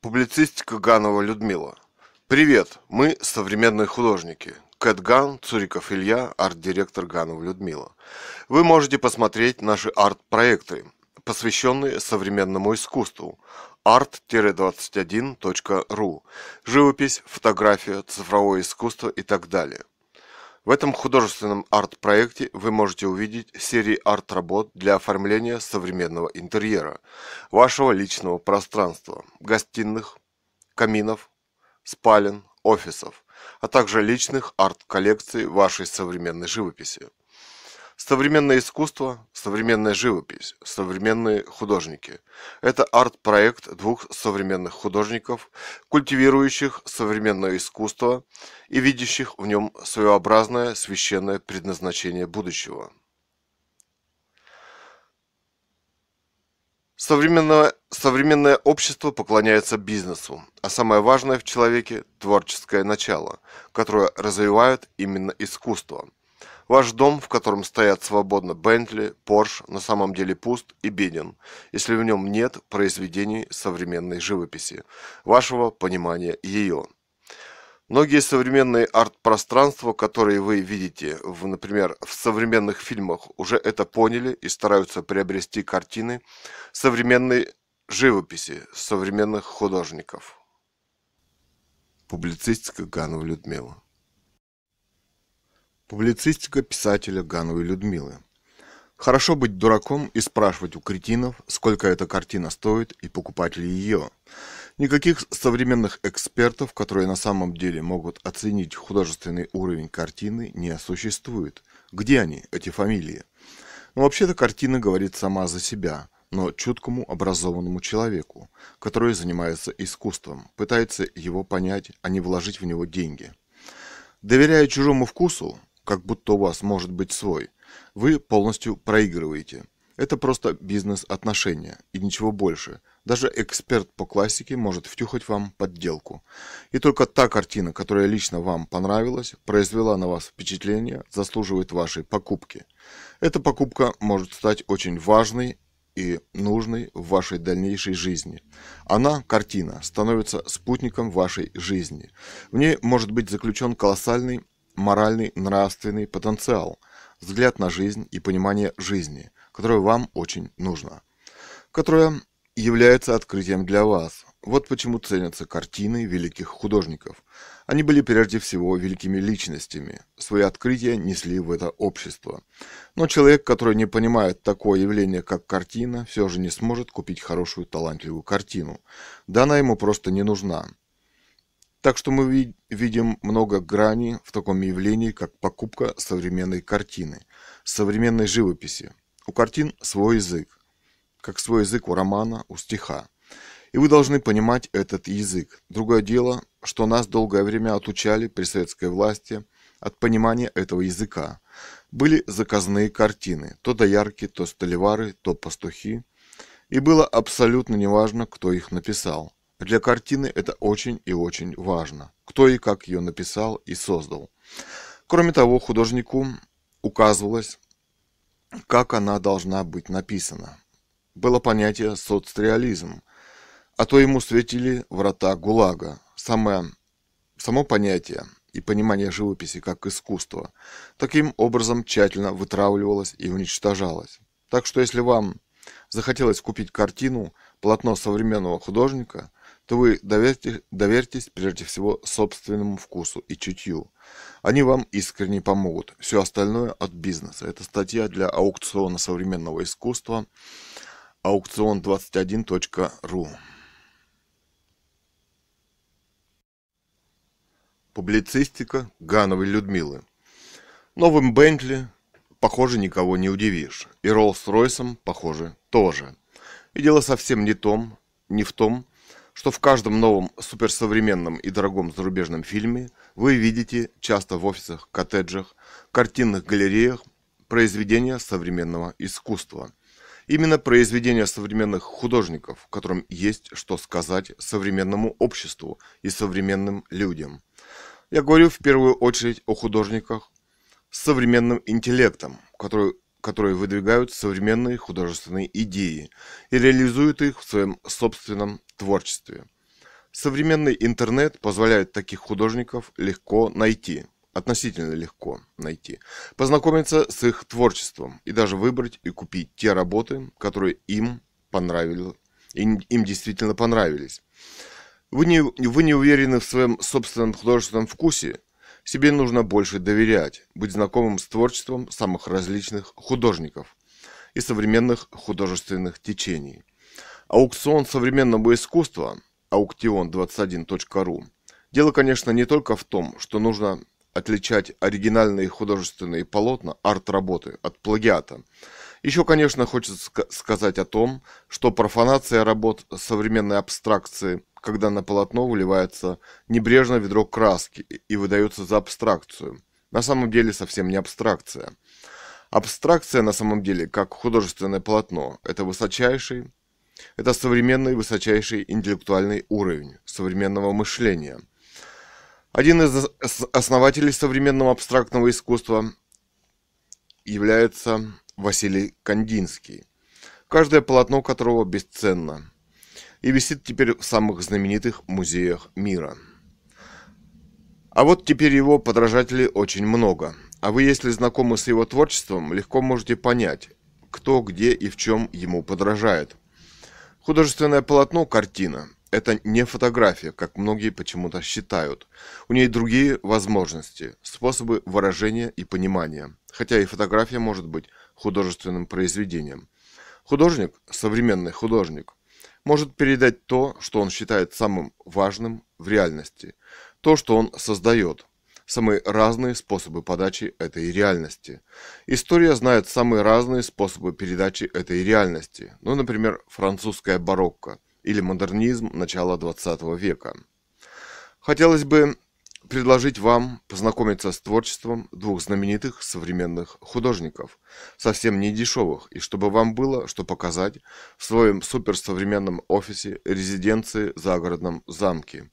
Публицистика Ганова Людмила. Привет, мы современные художники. Кэт Ган, Цуриков Илья, арт-директор Ганова Людмила. Вы можете посмотреть наши арт-проекты, посвященные современному искусству art-21.ru, живопись, фотография, цифровое искусство и так далее – в этом художественном арт-проекте вы можете увидеть серии арт-работ для оформления современного интерьера, вашего личного пространства, гостиных, каминов, спален, офисов, а также личных арт-коллекций вашей современной живописи. Современное искусство, современная живопись, современные художники – это арт-проект двух современных художников, культивирующих современное искусство и видящих в нем своеобразное священное предназначение будущего. Современное, современное общество поклоняется бизнесу, а самое важное в человеке – творческое начало, которое развивает именно искусство – Ваш дом, в котором стоят свободно Бентли, Порш, на самом деле пуст и беден, если в нем нет произведений современной живописи, вашего понимания ее. Многие современные арт-пространства, которые вы видите, в, например, в современных фильмах, уже это поняли и стараются приобрести картины современной живописи современных художников. Публицистика Ганова Людмила. Публицистика писателя Гановой Людмилы. Хорошо быть дураком и спрашивать у кретинов, сколько эта картина стоит и покупать ли ее. Никаких современных экспертов, которые на самом деле могут оценить художественный уровень картины, не существует. Где они, эти фамилии? Но ну, вообще-то картина говорит сама за себя, но чуткому образованному человеку, который занимается искусством, пытается его понять, а не вложить в него деньги. Доверяя чужому вкусу, как будто у вас может быть свой, вы полностью проигрываете. Это просто бизнес-отношения и ничего больше. Даже эксперт по классике может втюхать вам подделку. И только та картина, которая лично вам понравилась, произвела на вас впечатление, заслуживает вашей покупки. Эта покупка может стать очень важной и нужной в вашей дальнейшей жизни. Она, картина, становится спутником вашей жизни. В ней может быть заключен колоссальный моральный, нравственный потенциал, взгляд на жизнь и понимание жизни, которое вам очень нужно, которое является открытием для вас. Вот почему ценятся картины великих художников. Они были прежде всего великими личностями, свои открытия несли в это общество. Но человек, который не понимает такое явление, как картина, все же не сможет купить хорошую талантливую картину. Да она ему просто не нужна. Так что мы видим много граней в таком явлении, как покупка современной картины, современной живописи. У картин свой язык, как свой язык у романа, у стиха. И вы должны понимать этот язык. Другое дело, что нас долгое время отучали при советской власти от понимания этого языка. Были заказные картины, то доярки, то столевары, то пастухи. И было абсолютно неважно, кто их написал – для картины это очень и очень важно, кто и как ее написал и создал. Кроме того, художнику указывалось, как она должна быть написана. Было понятие соцреализм, а то ему светили врата ГУЛАГа. Самое, само понятие и понимание живописи как искусства таким образом тщательно вытравливалось и уничтожалось. Так что если вам захотелось купить картину, полотно современного художника – то вы доверьте, доверьтесь прежде всего собственному вкусу и чутью. Они вам искренне помогут. Все остальное от бизнеса. Это статья для аукциона современного искусства аукцион21.ру. Публицистика Гановой Людмилы. Новым Бентли, похоже, никого не удивишь. И Роллс-Ройсом, похоже, тоже. И дело совсем не, том, не в том, что в каждом новом суперсовременном и дорогом зарубежном фильме вы видите часто в офисах, коттеджах, картинных галереях произведения современного искусства. Именно произведения современных художников, которым есть что сказать современному обществу и современным людям. Я говорю в первую очередь о художниках с современным интеллектом, который которые выдвигают современные художественные идеи и реализуют их в своем собственном творчестве. Современный интернет позволяет таких художников легко найти, относительно легко найти, познакомиться с их творчеством и даже выбрать и купить те работы, которые им понравились, им действительно понравились. Вы не, вы не уверены в своем собственном художественном вкусе? Себе нужно больше доверять, быть знакомым с творчеством самых различных художников и современных художественных течений. Аукцион современного искусства аукцион21.ру Дело, конечно, не только в том, что нужно отличать оригинальные художественные полотна, арт-работы от плагиата. Еще, конечно, хочется сказать о том, что профанация работ современной абстракции когда на полотно выливается небрежно ведро краски и выдается за абстракцию. На самом деле совсем не абстракция. Абстракция на самом деле как художественное полотно – это высочайший, это современный высочайший интеллектуальный уровень современного мышления. Один из основателей современного абстрактного искусства является Василий Кандинский, каждое полотно которого бесценно – и висит теперь в самых знаменитых музеях мира. А вот теперь его подражателей очень много. А вы, если знакомы с его творчеством, легко можете понять, кто, где и в чем ему подражает. Художественное полотно – картина. Это не фотография, как многие почему-то считают. У ней другие возможности, способы выражения и понимания. Хотя и фотография может быть художественным произведением. Художник – современный художник может передать то, что он считает самым важным в реальности, то, что он создает, самые разные способы подачи этой реальности. История знает самые разные способы передачи этой реальности, ну, например, французская барокко или модернизм начала 20 века. Хотелось бы предложить вам познакомиться с творчеством двух знаменитых современных художников, совсем не дешевых, и чтобы вам было что показать в своем суперсовременном офисе, резиденции, загородном замке.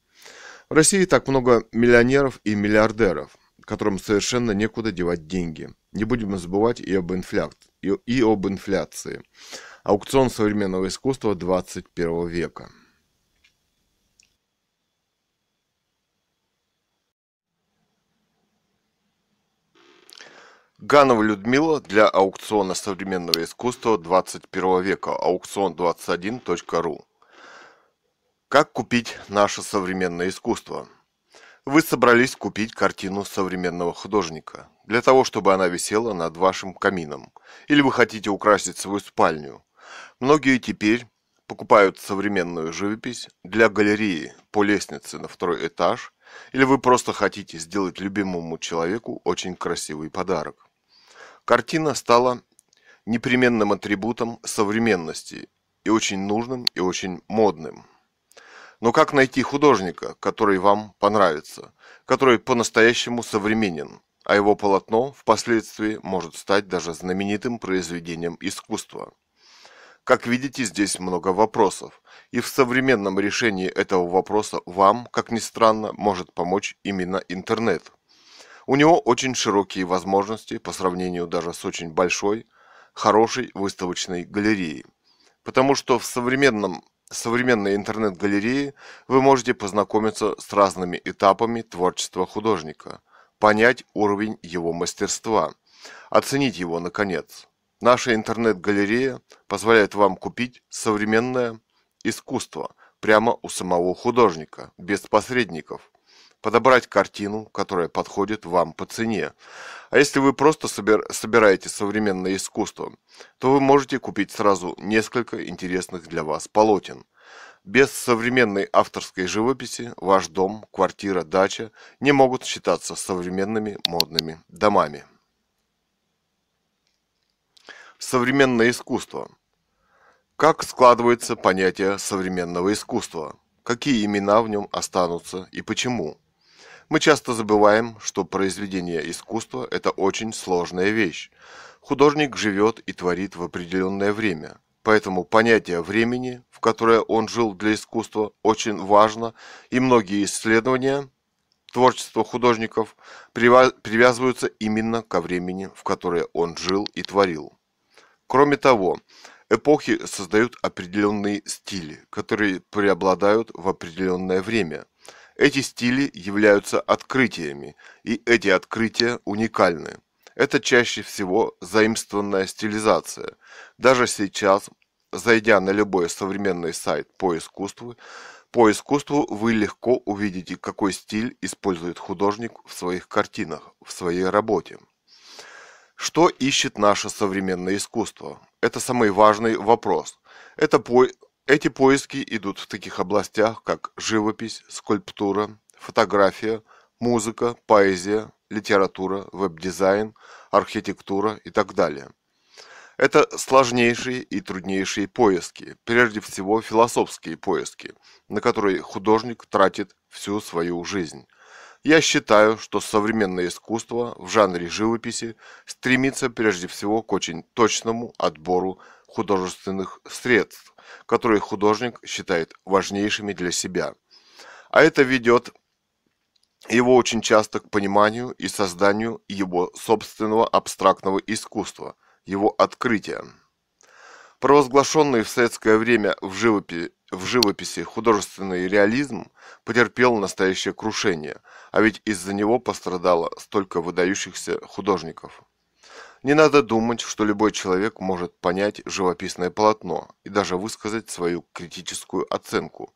В России так много миллионеров и миллиардеров, которым совершенно некуда девать деньги. Не будем забывать и об, инфля... и об инфляции. Аукцион современного искусства 21 века. Ганова Людмила для аукциона современного искусства 21 века аукцион21.ру Как купить наше современное искусство? Вы собрались купить картину современного художника для того, чтобы она висела над вашим камином, или вы хотите украсить свою спальню. Многие теперь покупают современную живопись для галереи по лестнице на второй этаж, или вы просто хотите сделать любимому человеку очень красивый подарок. Картина стала непременным атрибутом современности и очень нужным, и очень модным. Но как найти художника, который вам понравится, который по-настоящему современен, а его полотно впоследствии может стать даже знаменитым произведением искусства? Как видите, здесь много вопросов, и в современном решении этого вопроса вам, как ни странно, может помочь именно интернет. У него очень широкие возможности по сравнению даже с очень большой, хорошей выставочной галереей. Потому что в современном современной интернет галерее вы можете познакомиться с разными этапами творчества художника, понять уровень его мастерства, оценить его наконец. Наша интернет-галерея позволяет вам купить современное искусство прямо у самого художника, без посредников – подобрать картину, которая подходит вам по цене. А если вы просто собир собираете современное искусство, то вы можете купить сразу несколько интересных для вас полотен. Без современной авторской живописи ваш дом, квартира, дача не могут считаться современными модными домами. Современное искусство. Как складывается понятие современного искусства? Какие имена в нем останутся и почему? Мы часто забываем, что произведение искусства – это очень сложная вещь. Художник живет и творит в определенное время. Поэтому понятие времени, в которое он жил для искусства, очень важно, и многие исследования творчества художников привязываются именно ко времени, в которое он жил и творил. Кроме того, эпохи создают определенные стили, которые преобладают в определенное время – эти стили являются открытиями, и эти открытия уникальны. Это чаще всего заимствованная стилизация. Даже сейчас, зайдя на любой современный сайт по искусству, по искусству вы легко увидите, какой стиль использует художник в своих картинах, в своей работе. Что ищет наше современное искусство? Это самый важный вопрос. Это, по... Эти поиски идут в таких областях, как живопись, скульптура, фотография, музыка, поэзия, литература, веб-дизайн, архитектура и так далее. Это сложнейшие и труднейшие поиски, прежде всего философские поиски, на которые художник тратит всю свою жизнь. Я считаю, что современное искусство в жанре живописи стремится прежде всего к очень точному отбору художественных средств, которые художник считает важнейшими для себя. А это ведет его очень часто к пониманию и созданию его собственного абстрактного искусства, его открытия. Провозглашенный в советское время в живописи, в живописи художественный реализм потерпел настоящее крушение, а ведь из-за него пострадало столько выдающихся художников. Не надо думать, что любой человек может понять живописное полотно и даже высказать свою критическую оценку.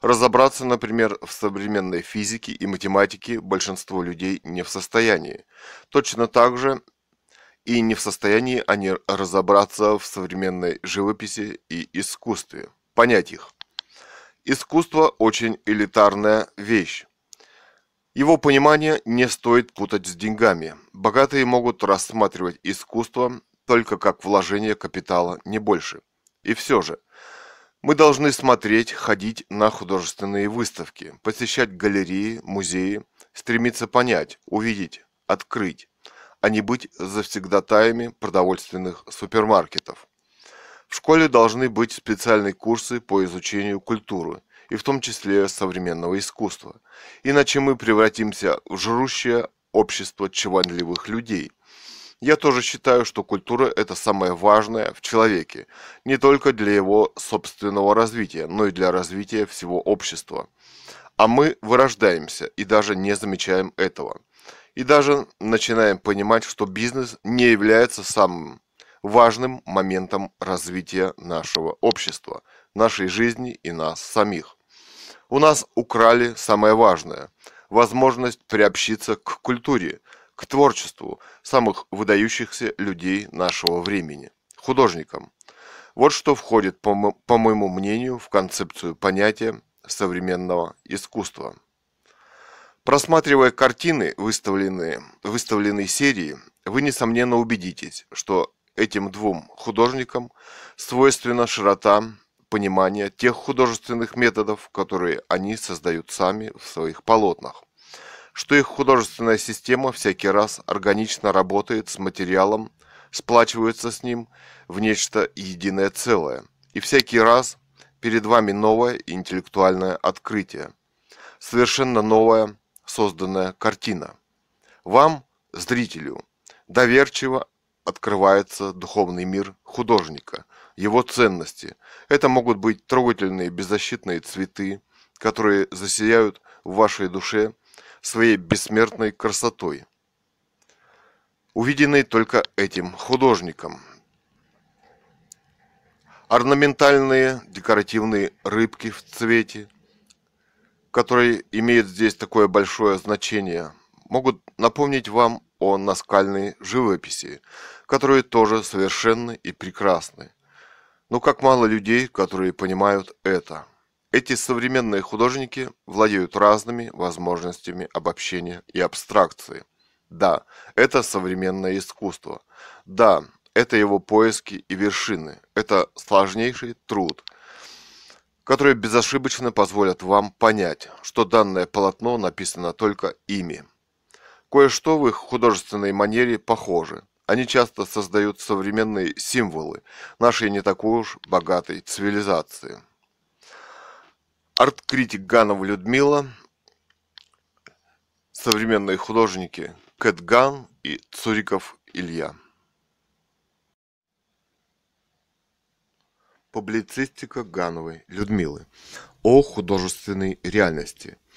Разобраться, например, в современной физике и математике большинство людей не в состоянии. Точно так же и не в состоянии они разобраться в современной живописи и искусстве, понять их. Искусство очень элитарная вещь. Его понимание не стоит путать с деньгами. Богатые могут рассматривать искусство только как вложение капитала, не больше. И все же, мы должны смотреть, ходить на художественные выставки, посещать галереи, музеи, стремиться понять, увидеть, открыть, а не быть завсегдатаями продовольственных супермаркетов. В школе должны быть специальные курсы по изучению культуры – и в том числе современного искусства. Иначе мы превратимся в жрущее общество чванливых людей. Я тоже считаю, что культура – это самое важное в человеке, не только для его собственного развития, но и для развития всего общества. А мы вырождаемся и даже не замечаем этого. И даже начинаем понимать, что бизнес не является самым важным моментом развития нашего общества, нашей жизни и нас самих. У нас украли самое важное – возможность приобщиться к культуре, к творчеству самых выдающихся людей нашего времени – художникам. Вот что входит, по, мо по моему мнению, в концепцию понятия современного искусства. Просматривая картины, выставленные, выставленной серии, вы несомненно убедитесь, что этим двум художникам свойственна широта понимания тех художественных методов, которые они создают сами в своих полотнах, что их художественная система всякий раз органично работает с материалом, сплачивается с ним в нечто единое целое, и всякий раз перед вами новое интеллектуальное открытие, совершенно новая созданная картина. Вам, зрителю, доверчиво открывается духовный мир художника – его ценности. Это могут быть трогательные беззащитные цветы, которые засияют в вашей душе своей бессмертной красотой, увиденной только этим художником. Орнаментальные декоративные рыбки в цвете, которые имеют здесь такое большое значение, могут напомнить вам о наскальной живописи, которые тоже совершенны и прекрасны. Но ну, как мало людей, которые понимают это. Эти современные художники владеют разными возможностями обобщения и абстракции. Да, это современное искусство. Да, это его поиски и вершины. Это сложнейший труд, который безошибочно позволит вам понять, что данное полотно написано только ими. Кое-что в их художественной манере похоже, они часто создают современные символы нашей не такой уж богатой цивилизации. Арт-критик Ганова Людмила, современные художники Кэт Ган и Цуриков Илья. Публицистика Гановой Людмилы о художественной реальности –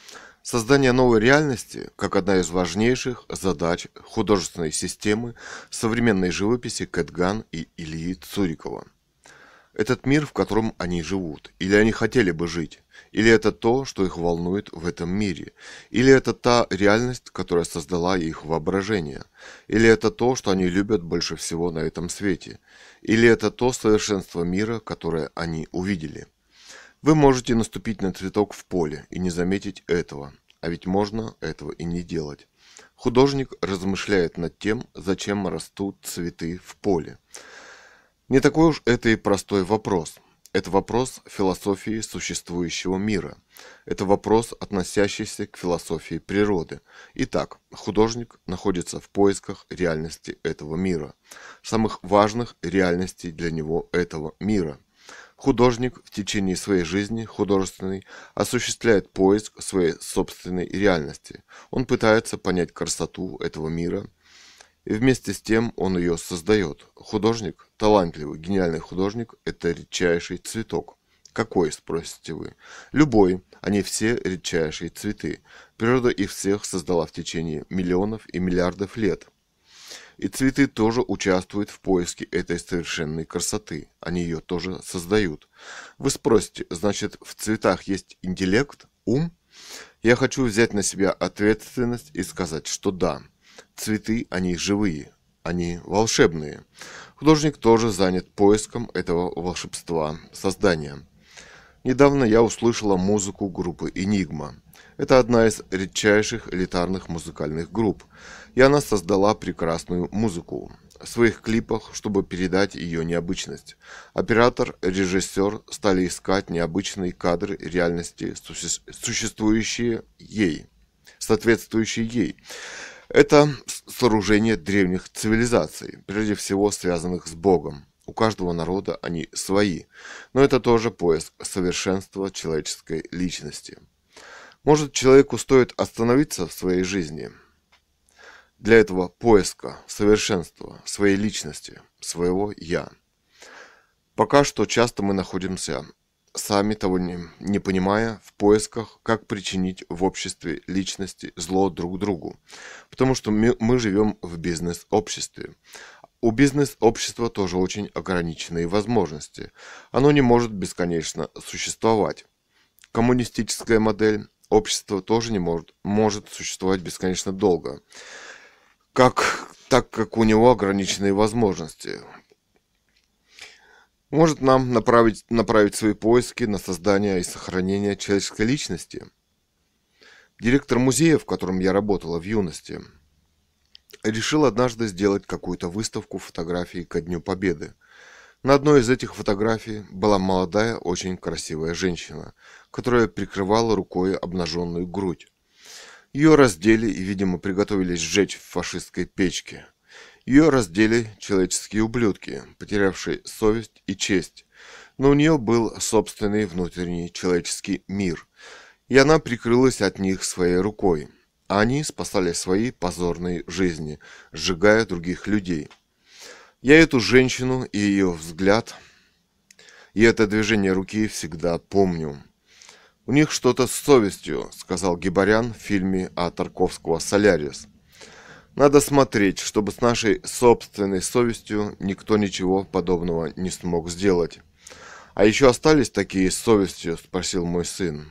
Создание новой реальности как одна из важнейших задач художественной системы современной живописи Кэтган и Ильи Цурикова. Этот мир, в котором они живут, или они хотели бы жить, или это то, что их волнует в этом мире, или это та реальность, которая создала их воображение, или это то, что они любят больше всего на этом свете, или это то совершенство мира, которое они увидели – вы можете наступить на цветок в поле и не заметить этого, а ведь можно этого и не делать. Художник размышляет над тем, зачем растут цветы в поле. Не такой уж это и простой вопрос. Это вопрос философии существующего мира. Это вопрос, относящийся к философии природы. Итак, художник находится в поисках реальности этого мира, самых важных реальностей для него этого мира – Художник в течение своей жизни художественной осуществляет поиск своей собственной реальности. Он пытается понять красоту этого мира, и вместе с тем он ее создает. Художник, талантливый, гениальный художник – это редчайший цветок. Какой, спросите вы? Любой. Они а все редчайшие цветы. Природа их всех создала в течение миллионов и миллиардов лет – и цветы тоже участвуют в поиске этой совершенной красоты. Они ее тоже создают. Вы спросите, значит, в цветах есть интеллект, ум? Я хочу взять на себя ответственность и сказать, что да, цветы, они живые, они волшебные. Художник тоже занят поиском этого волшебства создания. Недавно я услышала музыку группы «Энигма». Это одна из редчайших элитарных музыкальных групп, и она создала прекрасную музыку в своих клипах, чтобы передать ее необычность. Оператор, режиссер стали искать необычные кадры реальности, существующие ей, соответствующие ей. Это сооружение древних цивилизаций, прежде всего связанных с Богом. У каждого народа они свои, но это тоже поиск совершенства человеческой личности – может, человеку стоит остановиться в своей жизни. Для этого поиска, совершенства, своей личности, своего «я». Пока что часто мы находимся, сами того не, не понимая, в поисках, как причинить в обществе личности зло друг другу. Потому что мы, мы живем в бизнес-обществе. У бизнес-общества тоже очень ограниченные возможности. Оно не может бесконечно существовать. Коммунистическая модель общество тоже не может, может существовать бесконечно долго, как, так как у него ограниченные возможности. Может нам направить, направить свои поиски на создание и сохранение человеческой личности? Директор музея, в котором я работала в юности, решил однажды сделать какую-то выставку фотографий ко Дню Победы. На одной из этих фотографий была молодая, очень красивая женщина – которая прикрывала рукой обнаженную грудь. Ее раздели и, видимо, приготовились сжечь в фашистской печке. Ее раздели человеческие ублюдки, потерявшие совесть и честь. Но у нее был собственный внутренний человеческий мир, и она прикрылась от них своей рукой. А они спасали свои позорные жизни, сжигая других людей. Я эту женщину и ее взгляд, и это движение руки всегда помню. «У них что-то с совестью», — сказал Гибарян в фильме о Тарковского «Солярис». «Надо смотреть, чтобы с нашей собственной совестью никто ничего подобного не смог сделать». «А еще остались такие с совестью?» – спросил мой сын.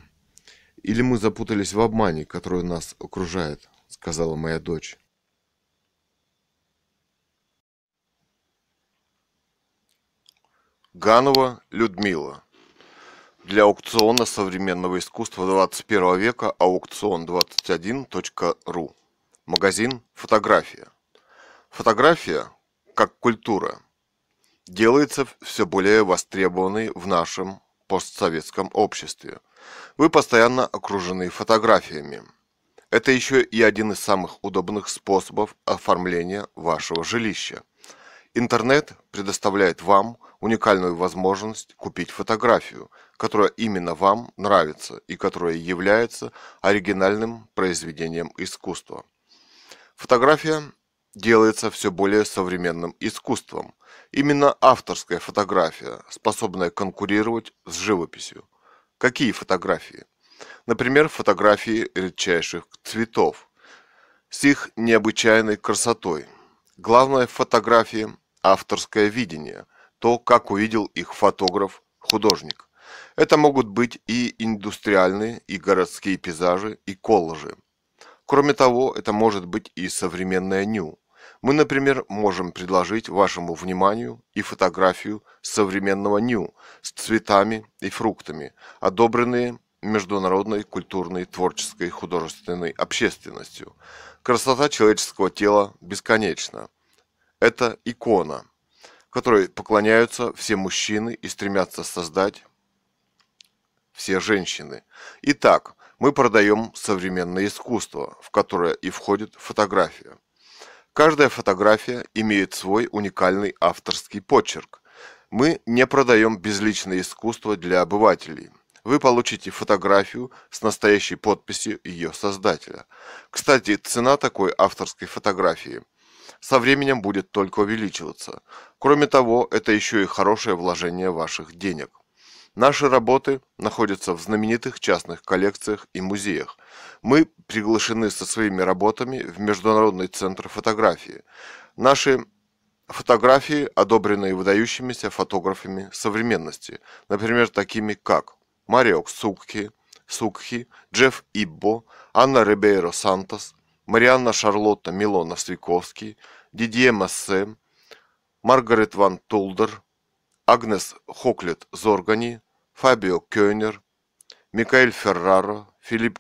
«Или мы запутались в обмане, который нас окружает?» – сказала моя дочь. Ганова Людмила для аукциона современного искусства 21 века аукцион21.ру. Магазин «Фотография». Фотография, как культура, делается все более востребованной в нашем постсоветском обществе. Вы постоянно окружены фотографиями. Это еще и один из самых удобных способов оформления вашего жилища. Интернет предоставляет вам – уникальную возможность купить фотографию, которая именно вам нравится и которая является оригинальным произведением искусства. Фотография делается все более современным искусством. Именно авторская фотография, способная конкурировать с живописью. Какие фотографии? Например, фотографии редчайших цветов с их необычайной красотой. Главное фотография авторское видение, то, как увидел их фотограф, художник. Это могут быть и индустриальные, и городские пейзажи, и коллажи. Кроме того, это может быть и современная ню. Мы, например, можем предложить вашему вниманию и фотографию современного ню с цветами и фруктами, одобренные международной культурной, творческой, художественной общественностью. Красота человеческого тела бесконечна. Это икона – которой поклоняются все мужчины и стремятся создать все женщины. Итак, мы продаем современное искусство, в которое и входит фотография. Каждая фотография имеет свой уникальный авторский почерк. Мы не продаем безличное искусство для обывателей. Вы получите фотографию с настоящей подписью ее создателя. Кстати, цена такой авторской фотографии со временем будет только увеличиваться. Кроме того, это еще и хорошее вложение ваших денег. Наши работы находятся в знаменитых частных коллекциях и музеях. Мы приглашены со своими работами в Международный центр фотографии. Наши фотографии, одобренные выдающимися фотографами современности, например, такими как Марио Сукхи, Сукхи, Джефф Иббо, Анна Рибейро Сантос, Марианна Шарлотта Милонов-Свековский, Дидье Массе, Маргарет Ван Тулдер, Агнес Хоклет Зоргани, Фабио Кёнер, Микаэль Ферраро, Филипп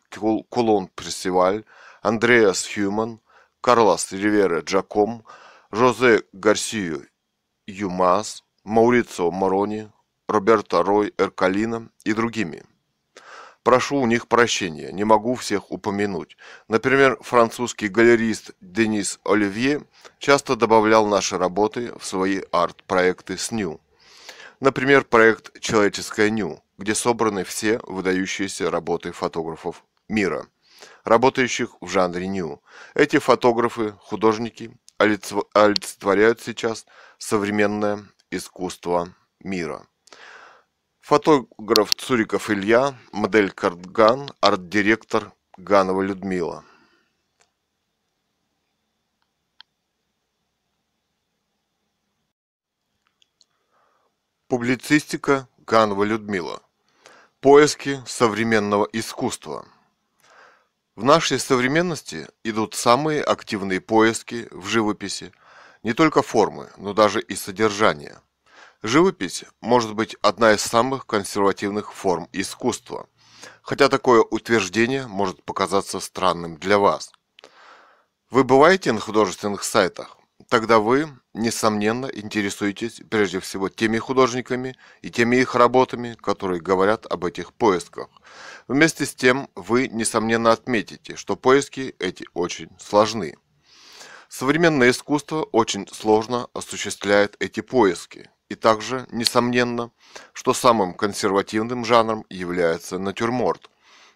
Кулон Пресиваль, Андреас Хьюман, Карлос Ривера Джаком, Жозе Гарсию Юмас, Маурицио Морони, Роберто Рой Эркалина и другими – Прошу у них прощения, не могу всех упомянуть. Например, французский галерист Денис Оливье часто добавлял наши работы в свои арт-проекты с Ню. Например, проект «Человеческое Ню», где собраны все выдающиеся работы фотографов мира, работающих в жанре Ню. Эти фотографы, художники олицетворяют сейчас современное искусство мира. Фотограф Цуриков Илья, модель Картган, арт-директор Ганова Людмила. Публицистика Ганова Людмила. Поиски современного искусства. В нашей современности идут самые активные поиски в живописи не только формы, но даже и содержания – Живопись может быть одна из самых консервативных форм искусства, хотя такое утверждение может показаться странным для вас. Вы бываете на художественных сайтах? Тогда вы, несомненно, интересуетесь прежде всего теми художниками и теми их работами, которые говорят об этих поисках. Вместе с тем, вы, несомненно, отметите, что поиски эти очень сложны. Современное искусство очень сложно осуществляет эти поиски. И также, несомненно, что самым консервативным жанром является натюрморт.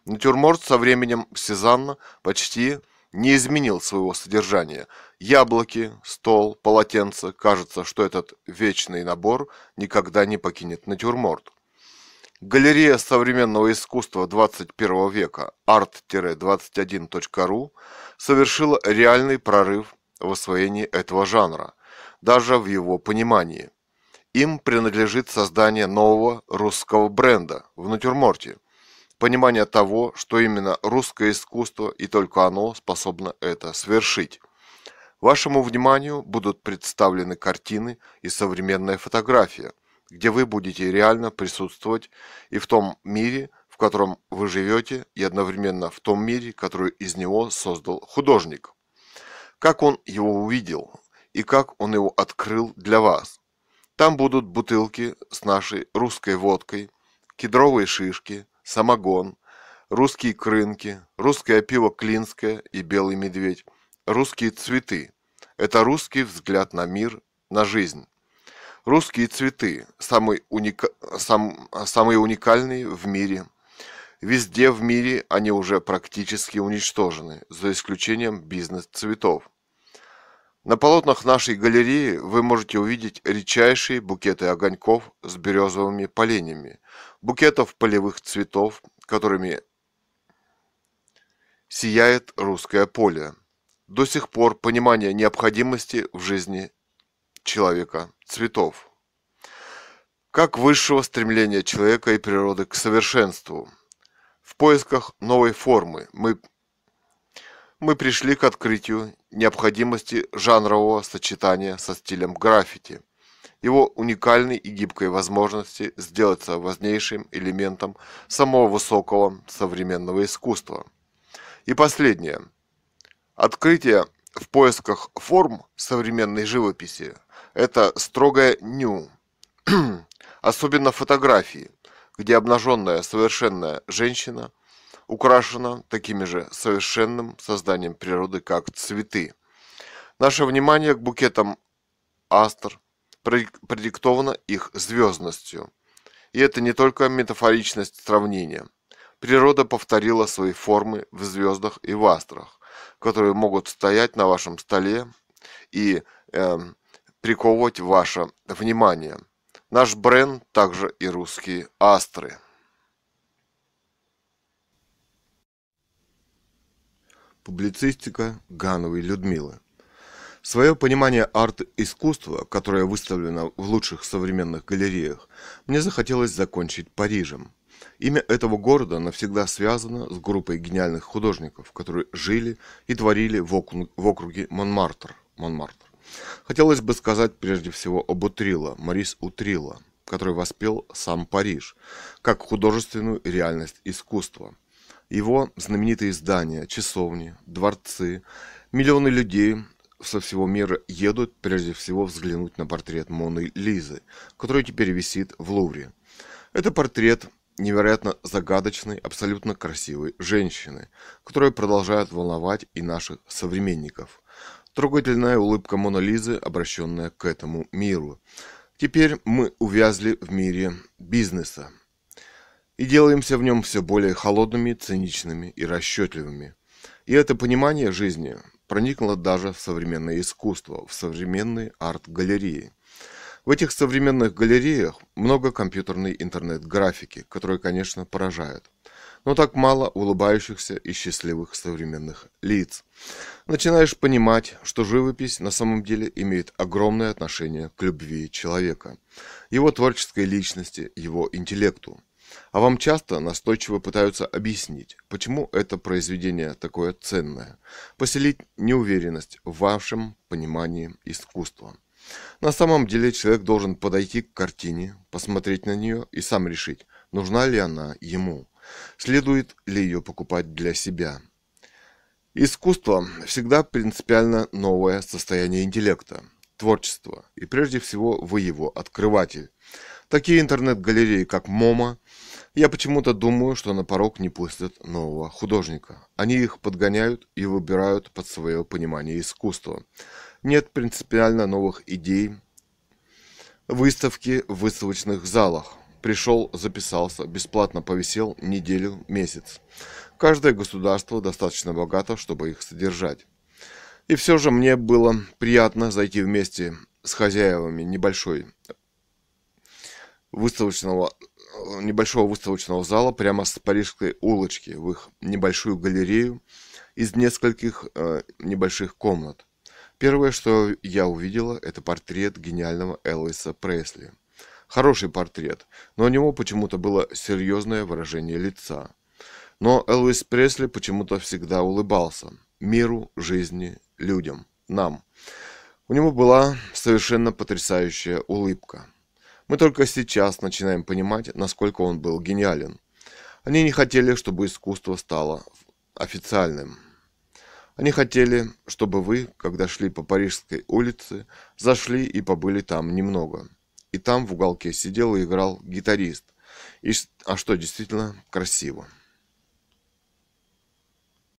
Натюрморт со временем Сезанна почти не изменил своего содержания. Яблоки, стол, полотенце. Кажется, что этот вечный набор никогда не покинет натюрморт. Галерея современного искусства 21 века art-21.ru совершила реальный прорыв в освоении этого жанра, даже в его понимании. Им принадлежит создание нового русского бренда в натюрморте, понимание того, что именно русское искусство и только оно способно это свершить. Вашему вниманию будут представлены картины и современная фотография, где вы будете реально присутствовать и в том мире, в котором вы живете, и одновременно в том мире, который из него создал художник. Как он его увидел и как он его открыл для вас – там будут бутылки с нашей русской водкой, кедровые шишки, самогон, русские крынки, русское пиво клинское и белый медведь, русские цветы. Это русский взгляд на мир, на жизнь. Русские цветы самый уника... сам... самые уникальные в мире. Везде в мире они уже практически уничтожены, за исключением бизнес-цветов. На полотнах нашей галереи вы можете увидеть редчайшие букеты огоньков с березовыми поленями, букетов полевых цветов, которыми сияет русское поле. До сих пор понимание необходимости в жизни человека цветов, как высшего стремления человека и природы к совершенству. В поисках новой формы мы мы пришли к открытию необходимости жанрового сочетания со стилем граффити, его уникальной и гибкой возможности сделаться важнейшим элементом самого высокого современного искусства. И последнее. Открытие в поисках форм современной живописи – это строгое ню, особенно фотографии, где обнаженная совершенная женщина – украшена такими же совершенным созданием природы, как цветы. Наше внимание к букетам астр продиктовано их звездностью. И это не только метафоричность сравнения. Природа повторила свои формы в звездах и в астрах, которые могут стоять на вашем столе и э, приковывать ваше внимание. Наш бренд также и русские астры. Публицистика Гановой Людмилы. Свое понимание арт-искусства, которое выставлено в лучших современных галереях, мне захотелось закончить Парижем. Имя этого города навсегда связано с группой гениальных художников, которые жили и творили в, округе Монмартр. Монмартр. Хотелось бы сказать прежде всего об Утрило, Марис Утрило, который воспел сам Париж, как художественную реальность искусства – его знаменитые здания, часовни, дворцы, миллионы людей со всего мира едут прежде всего взглянуть на портрет Моны Лизы, который теперь висит в Лувре. Это портрет невероятно загадочной, абсолютно красивой женщины, которая продолжает волновать и наших современников. Трогательная улыбка Мона Лизы, обращенная к этому миру. Теперь мы увязли в мире бизнеса, и делаемся в нем все более холодными, циничными и расчетливыми. И это понимание жизни проникло даже в современное искусство, в современные арт-галереи. В этих современных галереях много компьютерной интернет-графики, которые, конечно, поражают. Но так мало улыбающихся и счастливых современных лиц. Начинаешь понимать, что живопись на самом деле имеет огромное отношение к любви человека, его творческой личности, его интеллекту – а вам часто настойчиво пытаются объяснить, почему это произведение такое ценное. Поселить неуверенность в вашем понимании искусства. На самом деле человек должен подойти к картине, посмотреть на нее и сам решить, нужна ли она ему, следует ли ее покупать для себя. Искусство всегда принципиально новое состояние интеллекта, творчество, и прежде всего вы его открыватель. Такие интернет-галереи, как МОМА, я почему-то думаю, что на порог не пустят нового художника. Они их подгоняют и выбирают под свое понимание искусства. Нет принципиально новых идей. Выставки в выставочных залах. Пришел, записался, бесплатно повисел неделю, месяц. Каждое государство достаточно богато, чтобы их содержать. И все же мне было приятно зайти вместе с хозяевами небольшой выставочного э, небольшого выставочного зала прямо с Парижской улочки в их небольшую галерею из нескольких э, небольших комнат. Первое, что я увидела, это портрет гениального Элвиса Пресли. Хороший портрет, но у него почему-то было серьезное выражение лица. Но Элвис Пресли почему-то всегда улыбался. Миру, жизни, людям, нам. У него была совершенно потрясающая улыбка. Мы только сейчас начинаем понимать, насколько он был гениален. Они не хотели, чтобы искусство стало официальным. Они хотели, чтобы вы, когда шли по Парижской улице, зашли и побыли там немного. И там в уголке сидел и играл гитарист. И, а что действительно красиво.